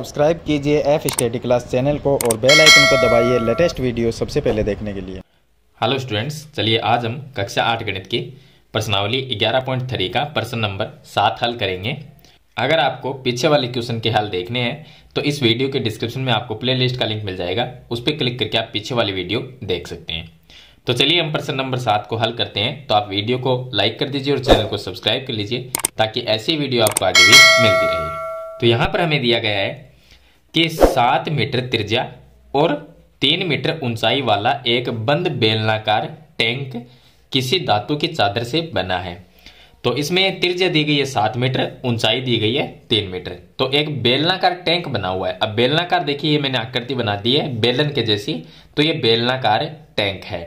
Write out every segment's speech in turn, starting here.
subscribe कीजिए F study class channel को और बेल आइकन को दबाइए लेटेस्ट वीडियो सबसे पहले देखने के लिए हेलो स्टूडेंट्स चलिए आज हम कक्षा आठ गणित की प्रश्नावली ग्यारह पॉइंट थ्री का प्रश्न नंबर सात हल करेंगे अगर आपको पीछे वाले क्वेश्चन के हल देखने हैं तो इस वीडियो के डिस्क्रिप्शन में आपको प्लेलिस्ट का लिंक मिल जाएगा उस पर क्लिक करके आप पीछे वाली वीडियो देख सकते हैं तो चलिए हम प्रश्न नंबर सात को हल करते हैं तो आप वीडियो को लाइक कर दीजिए और चैनल को सब्सक्राइब कर लीजिए ताकि ऐसी वीडियो आपको आगे भी मिलती रहे तो यहाँ पर हमें दिया गया है के सात मीटर त्रिज्या और तीन मीटर ऊंचाई वाला एक बंद बेलनाकार टैंक किसी धातु की चादर से बना है तो इसमें त्रिज्या दी गई है सात मीटर ऊंचाई दी गई है तीन मीटर तो एक बेलनाकार टैंक बना हुआ है अब बेलनाकार देखिए ये मैंने आकृति बना दी है बेलन के जैसी तो ये बेलनाकार टैंक है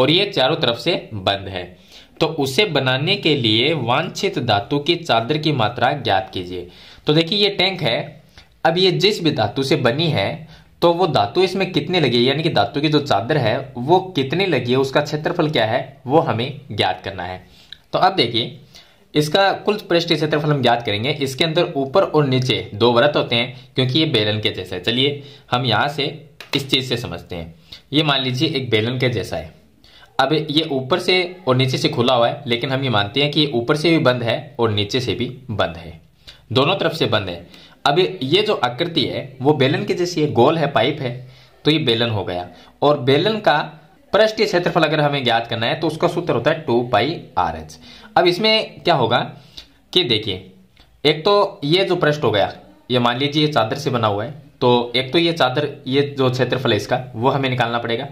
और ये चारों तरफ से बंद है तो उसे बनाने के लिए वांछित धातु की चादर की मात्रा ज्ञात कीजिए तो देखिए ये टैंक है अब ये जिस भी धातु से बनी है तो वो धातु इसमें कितनी लगी है यानी कि धातु की जो चादर है वो कितनी लगी है उसका क्षेत्रफल क्या है वो हमें ज्ञात करना है तो अब देखिए इसका कुल पृष्ठ क्षेत्रफल हम ज्ञात करेंगे इसके अंदर ऊपर और नीचे दो व्रत होते हैं क्योंकि ये बेलन के जैसा है चलिए हम यहाँ से इस चीज़ से समझते हैं ये मान लीजिए एक बेलन के जैसा है अब ये ऊपर से और नीचे से खुला हुआ है लेकिन हम ये मानते हैं कि ये ऊपर से भी बंद है और नीचे से भी बंद है दोनों तरफ से बंद है अब ये जो आकृति है वो बेलन के जैसी है गोल है पाइप है तो ये बेलन हो गया और बेलन का पृष्ठीय क्षेत्रफल अगर हमें ज्ञात करना है तो उसका सूत्र होता है टू पाई आर एच अब इसमें क्या होगा कि देखिए एक तो ये जो पृष्ठ हो गया ये मान लीजिए ये चादर से बना हुआ है तो एक तो ये चादर ये जो क्षेत्रफल है इसका वो हमें निकालना पड़ेगा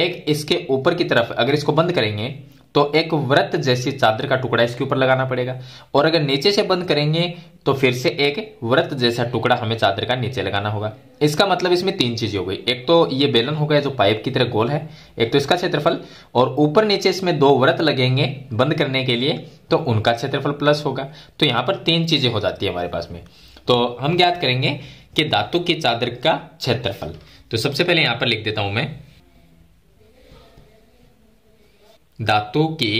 एक इसके ऊपर की तरफ अगर इसको बंद करेंगे तो एक व्रत जैसी चादर का टुकड़ा इसके ऊपर लगाना पड़ेगा और अगर नीचे से बंद करेंगे तो फिर से एक व्रत जैसा टुकड़ा हमें चादर का नीचे लगाना होगा इसका मतलब इसमें तीन चीजें हो गई एक तो ये बेलन हो गया जो पाइप की तरह गोल है एक तो इसका क्षेत्रफल और ऊपर नीचे इसमें दो व्रत लगेंगे बंद करने के लिए तो उनका क्षेत्रफल प्लस होगा तो यहाँ पर तीन चीजें हो जाती है हमारे पास में तो हम ज्ञात करेंगे कि धातु की चादर का क्षेत्रफल तो सबसे पहले यहाँ पर लिख देता हूं मैं दांतों के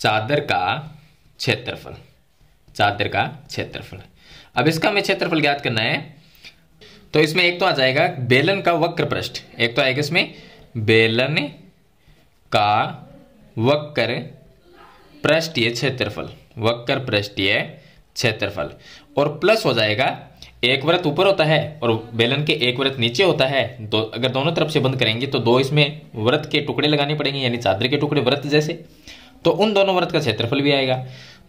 चादर का क्षेत्रफल चादर का क्षेत्रफल अब इसका हमें क्षेत्रफल ज्ञात करना है तो इसमें एक तो आ जाएगा बेलन का वक्र पृष्ठ एक तो आएगा इसमें बेलन का वक्र पृष्ठीय क्षेत्रफल वक्र पृष्ठीय क्षेत्रफल और प्लस हो जाएगा एक व्रत ऊपर होता है और बेलन के एक व्रत नीचे होता है दो अगर दोनों तरफ से बंद करेंगे तो दो इसमें व्रत के टुकड़े लगाने पड़ेंगे यानी चादर के टुकड़े व्रत जैसे तो उन दोनों व्रत का क्षेत्रफल भी आएगा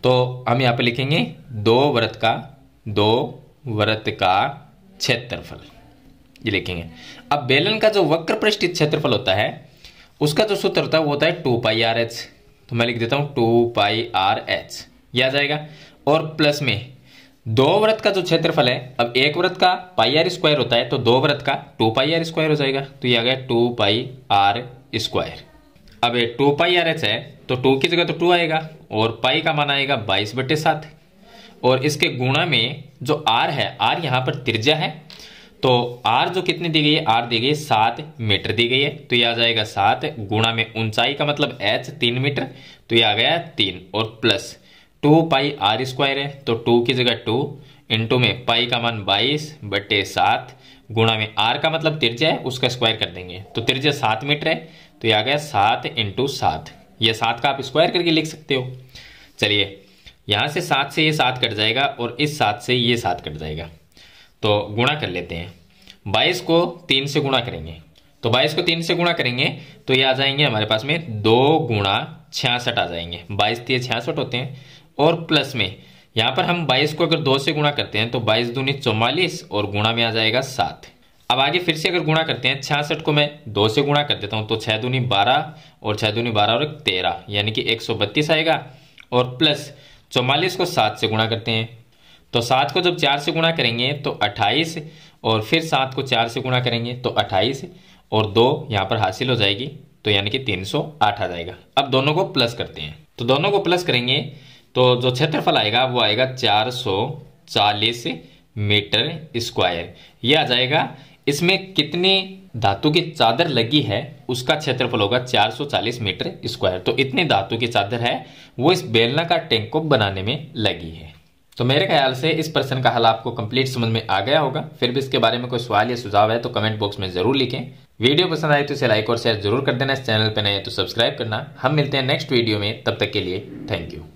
तो हम यहाँ पे लिखेंगे दो व्रत का दो व्रत का क्षेत्रफल ये लिखेंगे अब बेलन का जो वक्र पृष्ठित क्षेत्रफल होता है उसका जो सूत्र होता है वो होता है टू पाई आर एच तो मैं लिख देता हूँ टू पाई आर एच यह आ जाएगा और प्लस में दो व्रत का जो क्षेत्रफल है अब एक व्रत का पाई आर स्क्वायर होता है तो दो व्रत का टू पाई आर स्क्वायर हो जाएगा तो ये आ गया टू पाई आर स्क्वायर अब ये टू पाई आर एच है तो टू की जगह तो टू आएगा और पाई का मान आएगा बाईस बटे सात और इसके गुणा में जो आर है आर यहाँ पर त्रिज्या है तो आर जो कितनी दी गई है आर दी गई सात मीटर दी गई है तो यह आ जाएगा सात गुणा में ऊंचाई का मतलब एच तीन मीटर तो यह आ गया तीन और plus two pi r square है तो टू की जगह टू इंटू में पाई का मान बाईस बटे सात गुणा में आर का मतलब तिरजा है उसका स्क्वायर कर देंगे तो तिरजा सात मीटर है तो यह आ गया सात इंटू सात यह सात का आप स्क्वायर करके लिख सकते हो चलिए यहाँ से सात से ये सात कट जाएगा और इस सात से ये सात कट जाएगा तो गुणा कर लेते हैं बाईस को तीन से गुणा करेंगे तो बाईस को तीन से गुणा करेंगे तो ये आ जाएंगे हमारे पास में दो गुणा छियासठ आ जाएंगे बाईस तीन छियासठ होते हैं और प्लस में यहां पर हम 22 को अगर दो से गुणा करते हैं तो 22 दूनी चौवालीस और गुणा में आ जाएगा सात अब आगे फिर से अगर गुणा करते हैं छियासठ को मैं दो से गुणा कर देता हूँ तो छह दूनी बारह और छह दूनी बारह और तेरह यानी कि एक आएगा और प्लस चौवालीस को सात से गुणा करते हैं तो सात को जब चार से गुणा करेंगे तो अट्ठाईस और फिर सात को चार से गुणा करेंगे तो अट्ठाईस और दो यहाँ पर हासिल हो जाएगी तो यानी कि तीन सौ आठ आ जाएगा अब दोनों को प्लस करते हैं तो दोनों को प्लस करेंगे तो जो क्षेत्रफल आएगा वो आएगा 440 मीटर स्क्वायर यह आ जाएगा इसमें कितने धातु की चादर लगी है उसका क्षेत्रफल होगा 440 मीटर स्क्वायर तो इतने धातु की चादर है वो इस बेलना का टैंक को बनाने में लगी है तो मेरे ख्याल से इस प्रश्न का हल आपको कंप्लीट समझ में आ गया होगा फिर भी इसके बारे में कोई सवाल या सुझाव है तो कमेंट बॉक्स में जरूर लिखें वीडियो पसंद आए तो इसे लाइक और शेयर जरूर कर देना इस चैनल पर नए तो सब्सक्राइब करना हम मिलते हैं नेक्स्ट वीडियो में तब तक के लिए थैंक यू